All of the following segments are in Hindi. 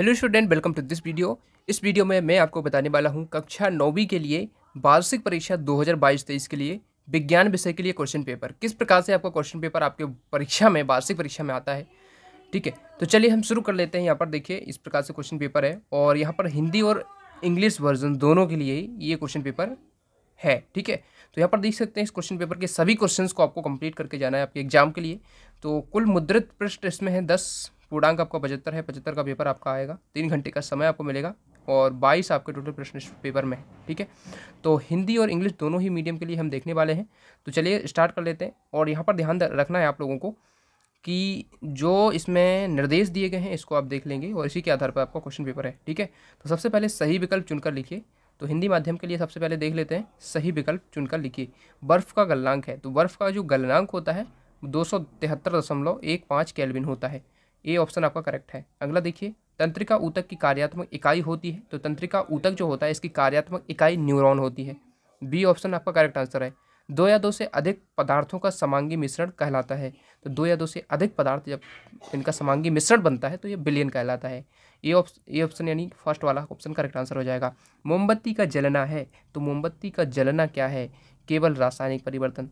hello student welcome to this video इस वीडियो में मैं आपको बताने वाला हूं कक्षा नौवीं के लिए वार्षिक परीक्षा 2022-23 के लिए विज्ञान विषय के लिए क्वेश्चन पेपर किस प्रकार से आपका क्वेश्चन पेपर आपके परीक्षा में वार्षिक परीक्षा में आता है ठीक है तो चलिए हम शुरू कर लेते हैं यहाँ पर देखिए इस प्रकार से क्वेश्चन पेपर है और यहाँ पर हिंदी और इंग्लिश वर्जन दोनों के लिए ये क्वेश्चन पेपर है ठीक है तो यहाँ पर देख सकते हैं इस क्वेश्चन पेपर के सभी क्वेश्चंस को आपको कंप्लीट करके जाना है आपके एग्जाम के लिए तो कुल मुद्रित पृष्ठ इसमें है दस पूर्णांक आपका पचहत्तर है पचहत्तर का पेपर आपका आएगा तीन घंटे का समय आपको मिलेगा और 22 आपके टोटल प्रश्न पेपर में ठीक है तो हिंदी और इंग्लिश दोनों ही मीडियम के लिए हम देखने वाले हैं तो चलिए स्टार्ट कर लेते हैं और यहाँ पर ध्यान रखना है आप लोगों को कि जो इसमें निर्देश दिए गए हैं इसको आप देख लेंगे और इसी के आधार पर आपका क्वेश्चन पेपर है ठीक है तो सबसे पहले सही विकल्प चुनकर लिखिए तो हिंदी माध्यम के लिए सबसे पहले देख लेते हैं सही विकल्प चुनकर लिखिए बर्फ़ का गलनांक है तो बर्फ़ का जो गलनांक होता है दो सौ तिहत्तर दशमलव एक पाँच कैलविन होता है ये ऑप्शन आपका करेक्ट है अगला देखिए तंत्रिका ऊतक की कार्यात्मक इकाई होती है तो तंत्रिका ऊतक जो होता है इसकी कार्यात्मक इकाई न्यूरॉन होती है बी ऑप्शन आपका करेक्ट आंसर है दो या दो से अधिक पदार्थों का समांगी मिश्रण कहलाता है तो दो या दो से अधिक पदार्थ जब इनका समांगी मिश्रण बनता है तो ये बिलियन कहलाता है ये ऑप्शन ये ऑप्शन यानी फर्स्ट वाला ऑप्शन करेक्ट आंसर हो जाएगा मोमबत्ती का जलना है तो मोमबत्ती का जलना क्या है केवल रासायनिक परिवर्तन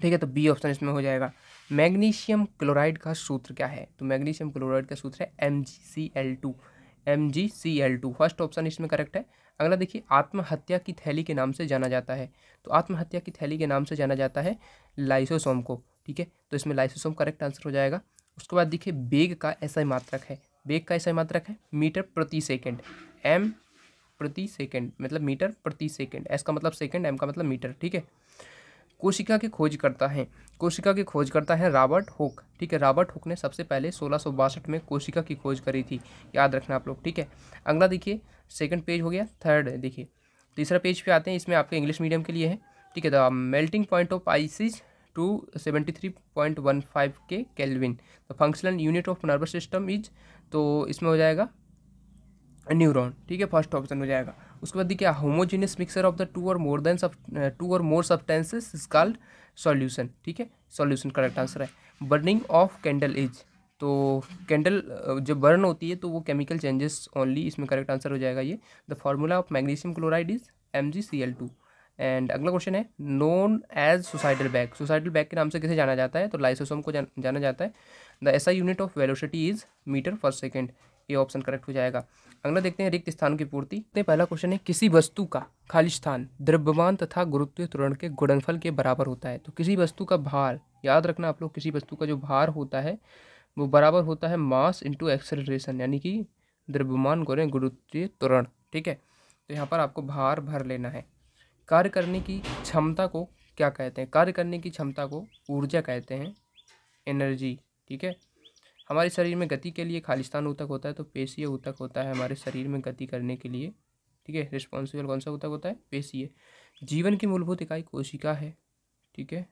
ठीक है तो बी ऑप्शन इसमें हो जाएगा मैग्नीशियम क्लोराइड का सूत्र क्या है तो मैग्नीशियम क्लोराइड का सूत्र है M G C L two M G C L two first option इसमें करेक्ट है अगला देखिए आत्महत्या की थैली के नाम से जाना जाता है तो आत्महत्या की थैली के नाम से जाना जाता है लाइसोसोम को ठीक है तो इसमें लाइसोसोम करेक्ट आंसर हो जाएगा उसके बाद देखिए बेग का ऐसा मात्रक है बेग का ऐसा मात्रक है मीटर प्रति सेकेंड एम प्रति सेकेंड मतलब मीटर प्रति सेकेंड एस का मतलब सेकेंड एम का मतलब मीटर ठीक है कोशिका की खोज करता है कोशिका की खोज करता है रॉबर्ट हुक ठीक है रॉबर्ट हुक ने सबसे पहले सोलह में कोशिका की खोज करी थी याद रखना आप लोग ठीक है अगला देखिए सेकंड पेज हो गया थर्ड देखिए तीसरा पेज पे आते हैं इसमें आपके इंग्लिश मीडियम के लिए है ठीक है the melting point of ice is two seventy three point one five K kelvin the functional unit of nervous system is तो इसमें हो जाएगा न्यूरॉन ठीक है फर्स्ट ऑप्शन हो जाएगा उसके बाद देखिए homogeneous mixer of the two or more than sub two or more substances is called solution ठीक है सॉल्यूशन करेक्ट आंसर है बर्निंग ऑफ कैंडल इज तो कैंडल uh, जब बर्न होती है तो वो केमिकल चेंजेस ओनली इसमें करेक्ट आंसर हो जाएगा ये the formula of magnesium chloride is M G C L two and अगला क्वेश्चन है known as suicidal bag suicidal bag के नाम से किसे जाना जाता है तो लाइसोसोम को जान, जाना जाता है the SI unit of velocity is metre per second ये ऑप्शन करेक्ट हो जाएगा अगला देखते हैं रिक्त स्थान की पूर्ति पहला क्वेश्चन है किसी वस्तु का खाली स्थान द्रव्यमान तथा गुरुत्वीय त्वरण के गुणनफल के बराबर होता है तो किसी वस्तु का भार याद रखना आप लोग किसी वस्तु का जो भार होता है वो बराबर होता है मास इंटू एक्सलरेशन यानी कि द्रव्यमान गुण गुरुत्वीय त्वरण ठीक है तो यहाँ पर आपको भार भर लेना है कार्य करने की क्षमता को क्या कहते हैं कार्य करने की क्षमता को ऊर्जा कहते हैं एनर्जी ठीक है हमारे शरीर में गति के लिए खालिस्तान ऊतक होता है तो पेशीय ऊतक होता है हमारे शरीर में गति करने के लिए ठीक है रिस्पॉन्सिबल कौन सा ऊतक होता है पेशीय जीवन की मूलभूत इकाई कोशिका है ठीक है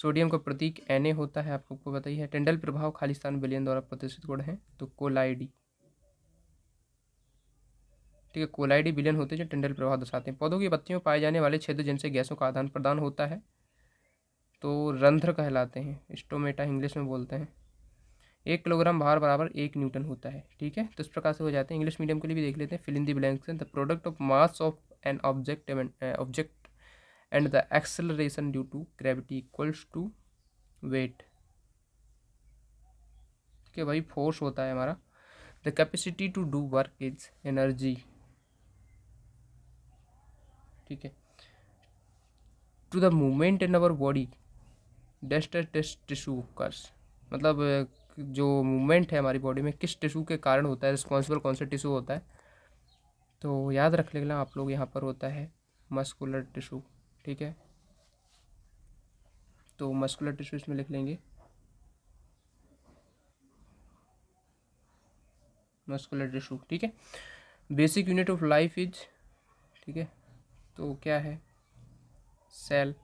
सोडियम का प्रतीक एन होता है आपको बताइए है टेंडल प्रभाव खालिस्तान बिलियन द्वारा प्रदर्शित गुण है तो कोलाइडी ठीक है कोलाइडी बिलियन होते हैं जो टेंडल प्रभाव दर्शाते हैं पौधों की पत्तियों पाए जाने वाले छेद जिनसे गैसों का आदान प्रदान होता है तो रंध्र कहलाते हैं स्टोमेटा इंग्लिश में बोलते हैं एक किलोग्राम भार बराबर एक न्यूटन होता है ठीक है तो इस प्रकार से हो जाते हैं इंग्लिश मीडियम के लिए भी देख लेते हैं fill in the blanks the product of mass of an object object and the acceleration due to gravity equals to weight ठीक है भाई फोर्स होता है हमारा the capacity to do work is energy ठीक है to the movement in our body test tissue कर्स मतलब जो मूवमेंट है हमारी बॉडी में किस टिशू के कारण होता है रिस्पॉन्सिबल कौन सा टिशू होता है तो याद रख लेना आप लोग यहाँ पर होता है मस्कुलर टिशू ठीक है तो मस्कुलर टिशू इसमें लिख लेंगे मस्कुलर टिशू ठीक है basic unit of life is ठीक है तो क्या है cell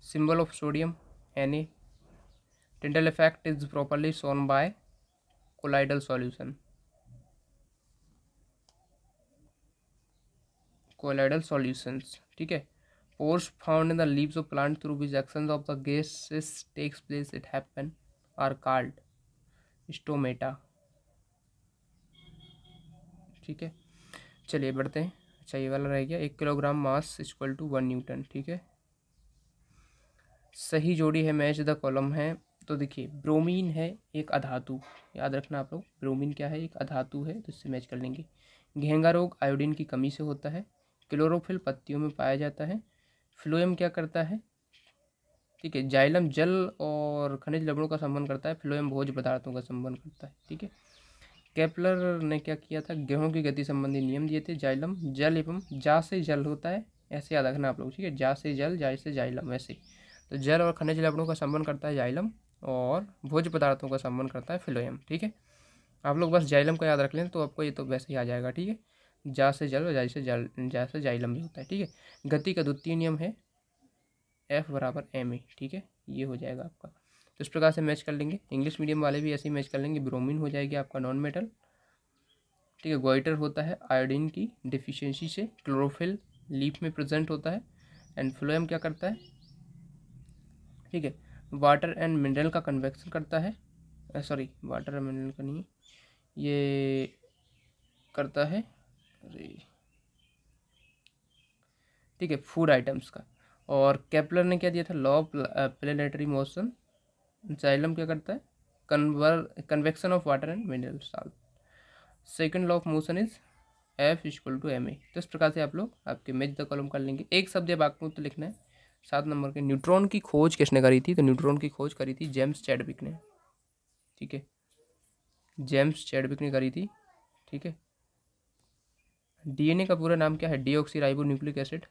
symbol of sodium Na Tyndall effect is properly shown by colloidal solution colloidal solutions ठीक है pores found in the leaves of plant through which actions of the gases takes place it happen are called stomata ठीक है चलिए बढ़ते हैं अच्छा ये वाला रह गया एक kilogram mass equal to one newton ठीक है सही जोड़ी है मैच द कॉलम है तो देखिए ब्रोमीन है एक अधातु याद रखना आप लोग ब्रोमीन क्या है एक अधातु है तो इससे मैच कर लेंगे घेंगा रोग आयोडीन की कमी से होता है क्लोरोफिल पत्तियों में पाया जाता है फ्लोएम क्या करता है ठीक है जाइलम जल और खनिज लबड़ों का संबंध करता है फ्लोएम भोज पदार्थों का संबंध करता है ठीक है कैपलर ने क्या किया था गेहूँ की गति संबंधी नियम दिए थे जाइलम जल एवं जा से जल होता है ऐसे याद रखना आप लोग ठीक है जा से जल जा से जाइलम ऐसे तो जल और खनिज लवणों का संबंध करता है जाइलम और भोज पदार्थों का संबंध करता है फिलोयम ठीक है आप लोग बस जाइलम का याद रख लें तो आपको ये तो वैसे ही आ जाएगा ठीक है जा से जल और से जल जा से जाइलम भी होता है ठीक है गति का द्वितीय नियम है एफ बराबर एम ए ठीक है ये हो जाएगा आपका तो इस प्रकार से मैच कर लेंगे इंग्लिश मीडियम वाले भी ऐसे ही मैच कर लेंगे ब्रोमिन हो जाएगी आपका नॉन मेटल ठीक है गोइटर होता है आयोडीन की डिफिशियंसी से क्लोरोफिल लीफ में प्रेजेंट होता है एंड फ्लोएम क्या करता है ठीक है वाटर एंड मिनरल का कन्वेक्शन करता है सॉरी वाटर एंड मिनरल का नहीं ये करता है अरे ठीक है फूड आइटम्स का और कैपलर ने क्या दिया था law of planetary motion xylem क्या करता है कन्वर convection of water and mineral salt second law of motion is F equal to M A तो इस प्रकार से आप लोग आपके मेज द कॉलम कर लेंगे एक शब्द या वाक्य तो लिखना है सात नंबर के न्यूट्रॉन की खोज किसने करी थी तो न्यूट्रॉन की खोज करी थी जेम्स चैडविक ने ठीक है जेम्स चैडविक ने करी थी ठीक है डीएनए का पूरा नाम क्या है deoxyribonucleic acid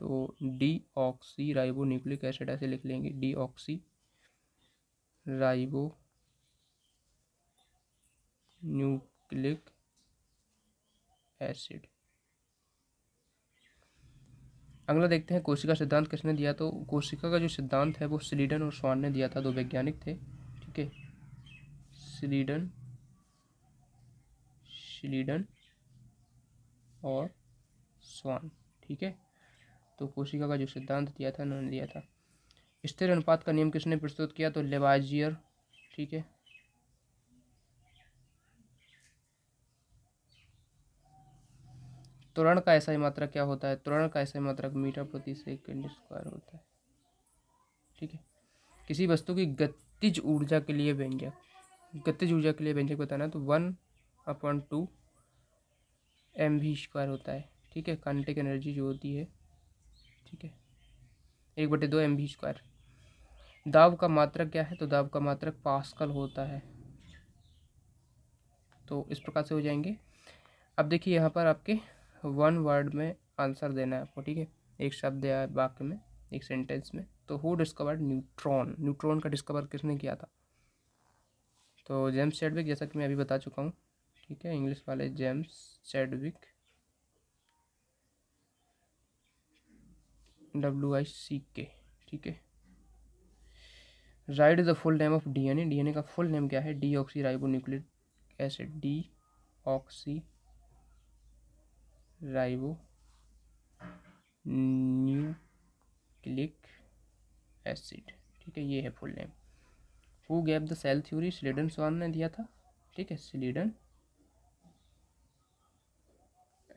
तो deoxyribonucleic acid ऐसे लिख लेंगे deoxyribonucleic acid अगला देखते हैं कोशिका सिद्धांत किसने दिया तो कोशिका का जो सिद्धांत है वो स्लीडन और स्वान ने दिया था दो वैज्ञानिक थे ठीक है स्लीडन स्लीडन और स्वान ठीक है तो कोशिका का जो सिद्धांत दिया था उन्होंने दिया था स्थिर अनुपात का नियम किसने प्रस्तुत किया तो लेवाजियर ठीक है त्वरण का ऐसा ही मात्रक क्या होता है त्वरण का ऐसा ही मात्रक मीटर प्रति सेकंड स्क्वायर होता है ठीक है किसी वस्तु की गतिज ऊर्जा के लिए व्यंजक गतिज ऊर्जा के लिए व्यंजक बताना तो one upon two M V square होता है ठीक है कांटेक एनर्जी जो होती है ठीक है एक बटे दो एम भी स्क्वायर दाब का मात्रक क्या है तो दाब का मात्रक पास्कल होता है तो इस प्रकार से हो जाएंगे अब देखिए यहाँ पर आपके वन वर्ड में आंसर देना है आपको ठीक है एक शब्द या वाक्य में एक सेंटेंस में तो हु डिस्कवर्ड न्यूट्रॉन न्यूट्रॉन का डिस्कवर किसने किया था तो जेम्स चैडविक जैसा कि मैं अभी बता चुका हूँ ठीक है इंग्लिश वाले James Chadwick W I C के ठीक है write is the full name of DNA DNA का फुल नेम क्या है deoxyribonucleic acid deoxyribonucleic acid ठीक है ये है full name who gave the cell theory Schleiden Schwann ने दिया था ठीक है Schleiden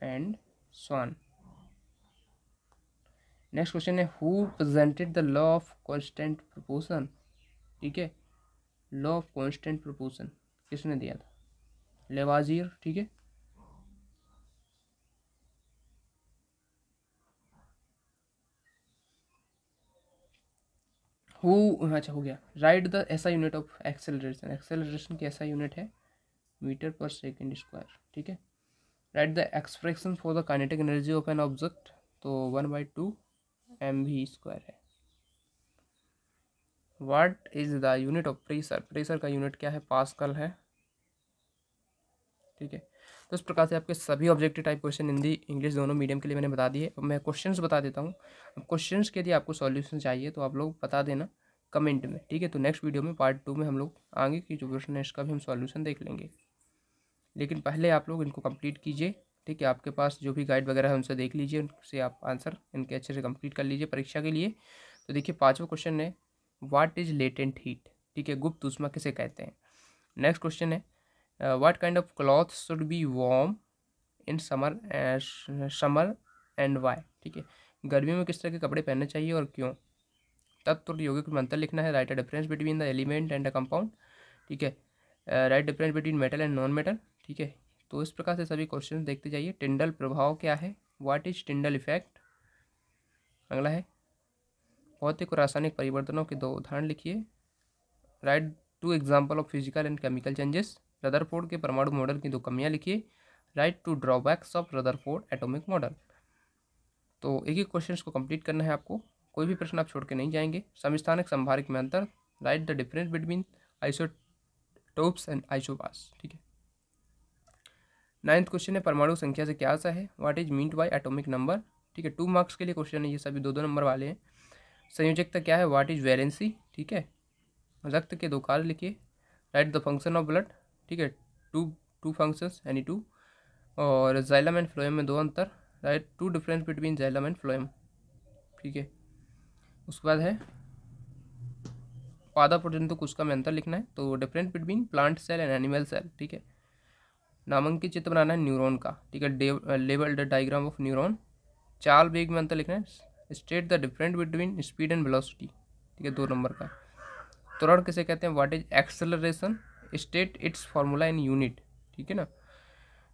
and Schwann next question है who presented the law of constant proportion ठीक है लॉ ऑफ कॉन्स्टेंट प्रोपोर्शन किसने दिया था लेवाजियर ठीक है हु अच्छा हो गया write the SI unit of acceleration acceleration की ऐसा यूनिट है मीटर पर सेकेंड स्क्वायर ठीक है write the expression for the kinetic energy of an object तो one by two M V square है what is the unit of pressure pressure का यूनिट क्या है पास्कल है ठीक है तो इस प्रकार से आपके सभी objective type question Hindi English दोनों मीडियम के लिए मैंने बता दिए अब मैं क्वेश्चंस बता देता हूँ क्वेश्चन के लिए आपको सॉल्यूशन चाहिए तो आप लोग बता देना कमेंट में ठीक है तो नेक्स्ट वीडियो में पार्ट टू में हम लोग आगे की जो क्वेश्चन है इसका भी हम सॉल्यूशन देख लेंगे लेकिन पहले आप लोग इनको कंप्लीट कीजिए ठीक है आपके पास जो भी गाइड वगैरह है उनसे देख लीजिए उनसे आप आंसर इनके अच्छे से कंप्लीट कर लीजिए परीक्षा के लिए तो देखिए पाँचवा क्वेश्चन है वाट इज लेटेंट हीट ठीक है गुप्त उष्मा किसे कहते हैं नेक्स्ट क्वेश्चन है what uh, what kind of cloth should be warm in summer summer and why ठीक है गर्मी में किस तरह के कपड़े पहनने चाहिए और क्यों तत्व तो योगिक मंत्र लिखना है write a difference between the element and a compound ठीक है write difference between metal and non metal ठीक है तो इस प्रकार से सभी क्वेश्चन देखते जाइए टिंडल प्रभाव क्या है व्हाट इज टिंडल इफेक्ट अगला है भौतिक और रासायनिक परिवर्तनों के दो उदाहरण लिखिए write two example of physical and chemical changes Rutherford के परमाणु मॉडल की दो कमियाँ लिखिए write two drawbacks of Rutherford atomic model तो एक ही क्वेश्चन को कंप्लीट करना है आपको कोई भी प्रश्न आप छोड़ के नहीं जाएंगे समस्थानक संभारिक में अंतर write the difference between isotopes and पास ठीक है नाइन्थ क्वेश्चन है परमाणु संख्या से क्या आशा है what is meant by atomic number ठीक है टू मार्क्स के लिए क्वेश्चन है ये सभी दो दो नंबर वाले हैं संयोजकता क्या है व्हाट इज वैलेंसी ठीक है रक्त के दो कार्य लिखिए write the function of blood ठीक है टू टू फंक्शंस यानी टू और जैलम एंड फ्लोएम में दो अंतर write two difference between xylem and phloem ठीक है उसके बाद है पादा प्रोटीन तो कुछ का में अंतर लिखना है तो difference between plant cell and animal cell ठीक है नामांकित चित्र बनाना है न्यूरोन का ठीक है लेवल डाइग्राम ऑफ न्यूरोन चार वेग में अंतर लिखना है state the different between speed and velocity ठीक है दो नंबर का त्वरण किसे कहते हैं what is acceleration state its formula in unit ठीक है ना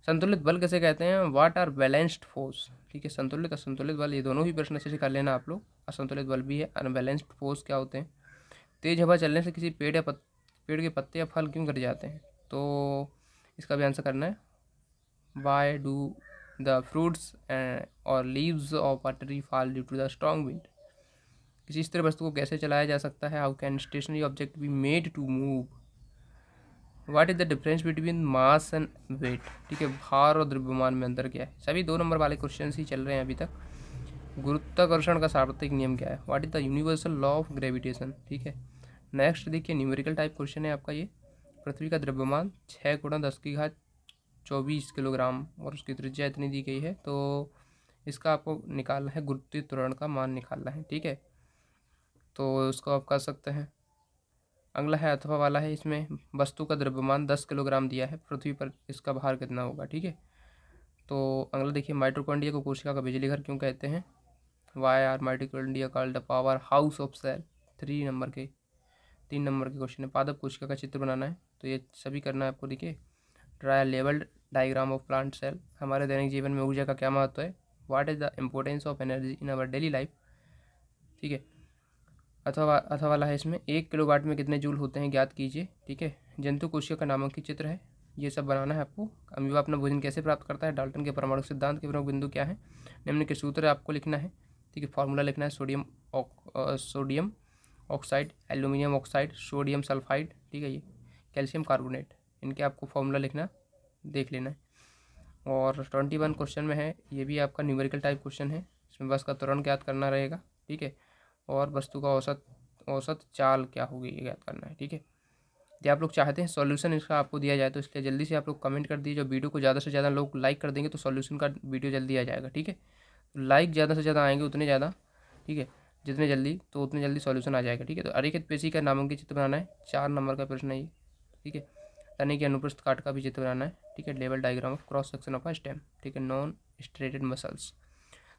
संतुलित बल कैसे कहते हैं वाट आर बैलेंस्ड फोर्स ठीक है संतुलित असंतुलित बल ये दोनों ही प्रश्न अच्छे से कर लेना आप लोग असंतुलित बल भी है अनबैलेंस्ड फोर्स क्या होते हैं तेज हवा चलने से किसी पेड़ या पत, पेड़ के पत्ते या फल क्यों गिर जाते हैं तो इसका भी आंसर करना है वाई डू द फ्रूट्स और leaves of a tree fall due to the strong wind किसी स्थिर वस्तु को कैसे चलाया जा सकता है how can stationary object be made to move what is the difference between mass and weight ठीक है भार और द्रव्यमान में अंतर क्या है सभी दो नंबर वाले क्वेश्चन ही चल रहे हैं अभी तक गुरुत्वाकर्षण का सार्वत्रिक नियम क्या है what is the universal law of gravitation ठीक है नेक्स्ट देखिए न्यूमेरिकल टाइप क्वेश्चन है आपका ये पृथ्वी का द्रव्यमान छः गुणा दस की घात चौबीस किलोग्राम और उसकी त्रिज्या इतनी दी गई है तो इसका आपको निकालना है गुरुत्वीय त्वरण का मान निकालना है ठीक है तो उसको आप कर सकते हैं अगला है अथवा वाला है इसमें वस्तु का द्रव्यमान दस किलोग्राम दिया है पृथ्वी पर इसका भार कितना होगा ठीक है तो अगला देखिए माइट्रोकॉन्डिया को कोशिका का बिजली घर क्यों कहते हैं why are mitochondria call the power house of cell three number के तीन नंबर के क्वेश्चन है पादप कोशिका का चित्र बनाना है तो ये सभी करना है आपको देखिए draw a labelled diagram of plant cell हमारे दैनिक जीवन में ऊर्जा का क्या महत्व है what is the importance of energy in our daily life ठीक है अथवा अथवा वाला है इसमें एक किलो वाट में कितने जूल होते हैं ज्ञात कीजिए ठीक है जंतु कोशिका का नामांकित चित्र है ये सब बनाना है आपको अमीबा अपना भोजन कैसे प्राप्त करता है डाल्टन के परमाणु सिद्धांत के प्रमुख बिंदु क्या है निम्न के सूत्र आपको लिखना है ठीक है फॉर्मूला लिखना है sodium sodium oxide aluminium oxide sodium sulphide ठीक है ये कैल्शियम कार्बोनेट इनके आपको फॉर्मूला लिखना देख लेना है और ट्वेंटी वन क्वेश्चन में है ये भी आपका न्यूमेरिकल टाइप क्वेश्चन है इसमें बस का तुरंत याद करना रहेगा ठीक है और वस्तु का औसत औसत चाल क्या होगी ये याद करना है ठीक है यदि आप लोग चाहते हैं सॉल्यूशन इसका आपको दिया जाए तो इसलिए जल्दी से आप लोग कमेंट कर दीजिए जो वीडियो को ज़्यादा से ज़्यादा लोग लाइक कर देंगे तो सॉल्यूशन का वीडियो जल्दी आ जाएगा ठीक है लाइक ज़्यादा से ज़्यादा आएंगे उतने ज़्यादा ठीक है जितने जल्दी तो उतने जल्दी सॉल्यूशन आ जाएगा ठीक है तो अरेखित पेशी का नामों की चित्र बनाना है चार नंबर का प्रश्न है ये ठीक है यानी कि अनुप्रस्थ काट का भी चित्र बनाना है ठीक है लेवल diagram of cross section of a stem ठीक है नॉन स्ट्रेटेड मसल्स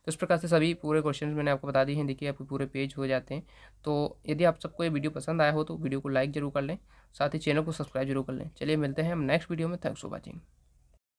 इस प्रकार से सभी पूरे क्वेश्चन मैंने आपको बता दिए हैं देखिए आपके पूरे पेज हो जाते हैं तो यदि आप सबको ये वीडियो पसंद आया हो तो वीडियो को लाइक जरूर कर लें साथ ही चैनल को सब्सक्राइब जरूर कर लें चलिए मिलते हैं हम नेक्स्ट वीडियो में थैंक्स फॉर वॉचिंग